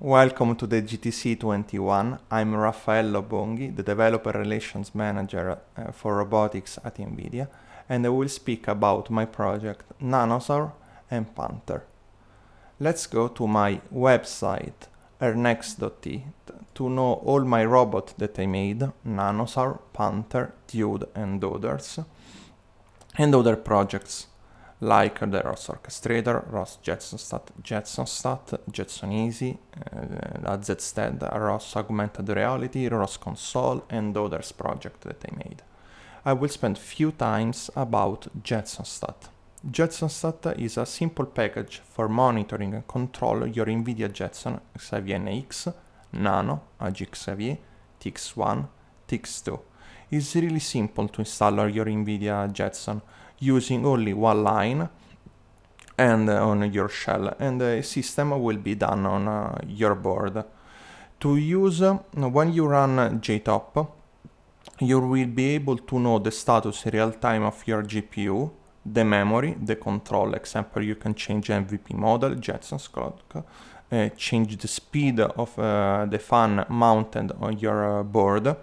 Welcome to the GTC 21. I'm Raffaello Bonghi, the Developer Relations Manager uh, for Robotics at NVIDIA, and I will speak about my project Nanosaur and Panther. Let's go to my website ernex.t to know all my robot that I made, Nanosaur, Panther, Dude and others, and other projects like the ROS orchestrator, ROS JetsonStat, JetsonStat, Easy, uh, eh, AZSTED, ROS Augmented Reality, ROS Console, and others project that I made. I will spend few times about JetsonStat. JetsonStat is a simple package for monitoring and control your NVIDIA Jetson Xavier NX, Nano, AGX Xavier, TX1, TX2. It's really simple to install your NVIDIA Jetson using only one line and uh, on your shell and the system will be done on uh, your board. To use, uh, when you run JTOP, you will be able to know the status real time of your GPU, the memory, the control, example you can change MVP model, Jetson clock, uh, change the speed of uh, the fan mounted on your uh, board,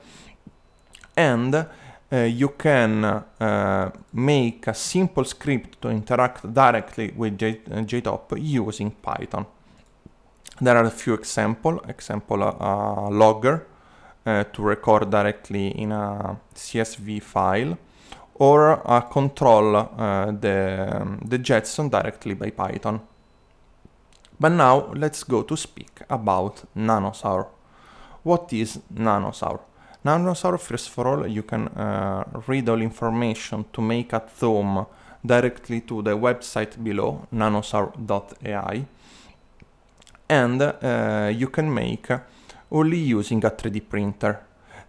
and uh, you can uh, make a simple script to interact directly with J uh, JTop using Python. There are a few example, example logger to record directly in a CSV file or control the, um, the Jetson directly by Python. But now let's go to speak about Nanosaur. What is Nanosaur? Nanosaur, first of all, you can uh, read all information to make a thumb directly to the website below, nanosaur.ai, and uh, you can make only using a 3D printer.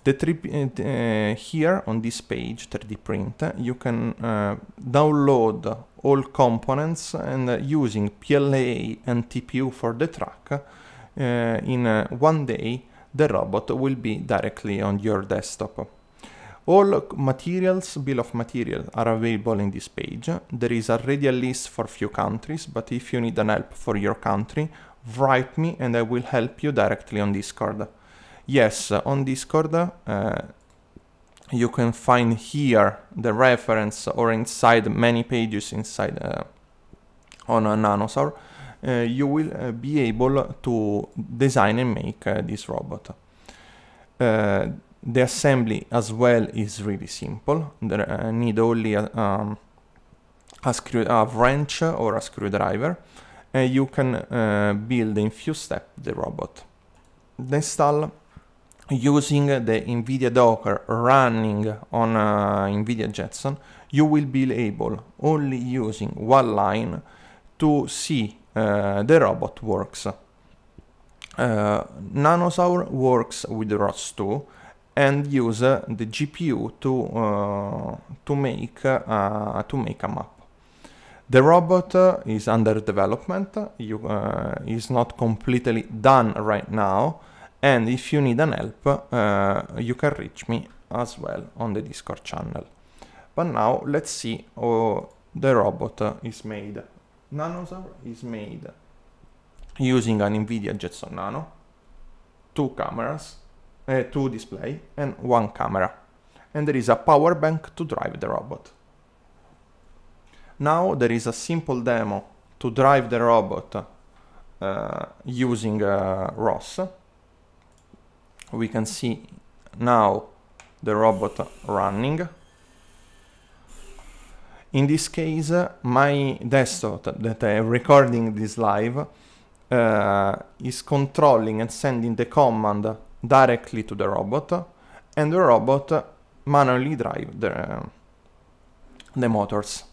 The uh, uh, here on this page, 3D print, you can uh, download all components and uh, using PLA and TPU for the track in one day the robot will be directly on your desktop. All materials, bill of material are available in this page. There is already a list for few countries, but if you need an help for your country, write me and I will help you directly on Discord. Yes, on Discord uh, you can find here the reference or inside many pages inside uh, on a Nanosaur. Eh, you will eh, be able to design and make eh, this robot. the assembly as well is really simple. There need only a, um, a, screw, a wrench or a screwdriver. And you can build in few steps the robot. The install using the NVIDIA Docker running on uh, NVIDIA Jetson, you will be able, only using one line, to see Eh, the robot works. Eh, Nanosaur works with ROS2 and uses eh, the GPU to, to, make, to make a map. The robot uh, is under development, you, uh, is not completely done right now, and if you need an help, uh, you can reach me as well on the Discord channel. But now let's see how the robot is made. Nanosaur is made using an NVIDIA Jetson Nano, two cameras, uh, two display and one camera. And there is a power bank to drive the robot. Now there is a simple demo to drive the robot uh, using uh, ROS. We can see now the robot running in this case, my desktop that I'm recording this live uh, is controlling and sending the command directly to the robot, and the robot manually drive the, the motors.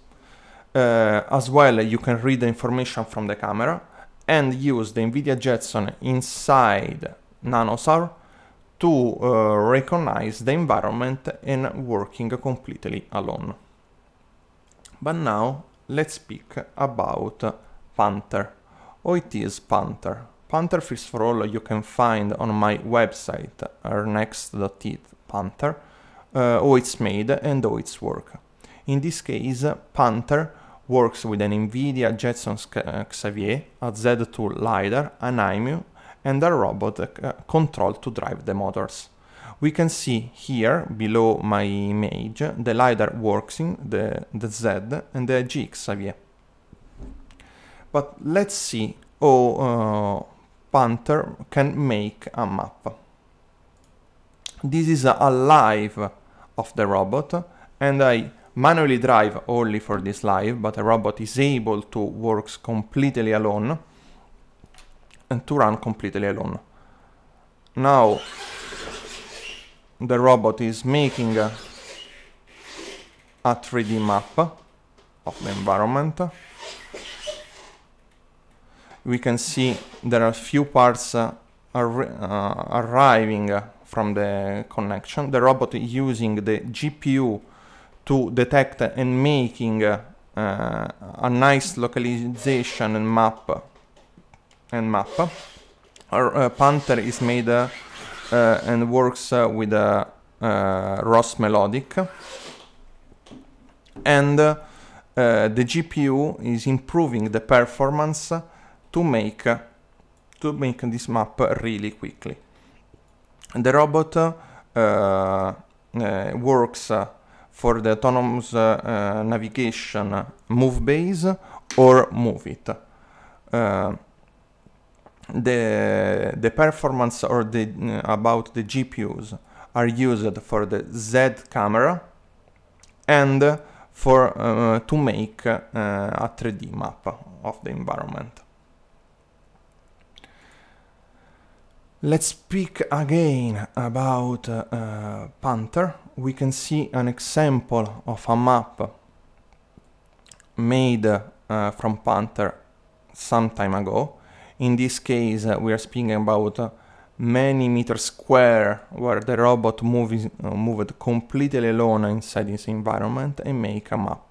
Uh, as well, you can read the information from the camera and use the NVIDIA Jetson inside Nanosar to uh, recognize the environment and working completely alone. But now let's speak about Panther. Oh, it is Panther. Panther First for All you can find on my website, rnext.it Panther, uh, how oh, it's made and how oh, it's work. In this case, Panther works with an NVIDIA Jetson uh, Xavier, a Z2 LiDAR, an IMU, and a robot uh, control to drive the motors we can see here below my image the LiDAR in the, the Z and the GX Xavier. But let's see how uh, Panther can make a map. This is a live of the robot and I manually drive only for this live, but a robot is able to work completely alone and to run completely alone. Now the robot is making a, a 3D map of the environment. We can see there are few parts uh, uh, arriving from the connection. The robot is using the GPU to detect and making uh, uh a nice localization and map and map. Our uh, Panther is made uh, uh, and works uh, with a uh, ROS melodic. And the GPU is improving the performance to make to make this map really quickly. The robot works for the autonomous uh, uh, navigation move base or move it. Uh, the the performance or the uh, about the GPUs are used for the Z camera and for uh, to make uh, a 3D map of the environment. Let's speak again about uh, Panther. We can see an example of a map made uh, from Panther some time ago in this case, uh, we are speaking about uh, many meters square where the robot moves, uh, moved completely alone inside this environment and make a map.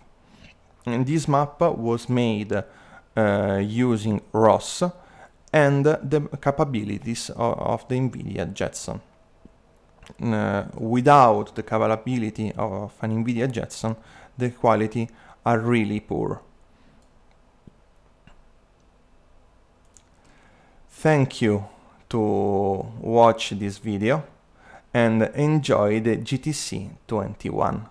And this map was made uh, using ROS and the capabilities of, of the NVIDIA Jetson. Uh, without the capability of an NVIDIA Jetson, the quality are really poor. Thank you to watch this video and enjoy the GTC 21.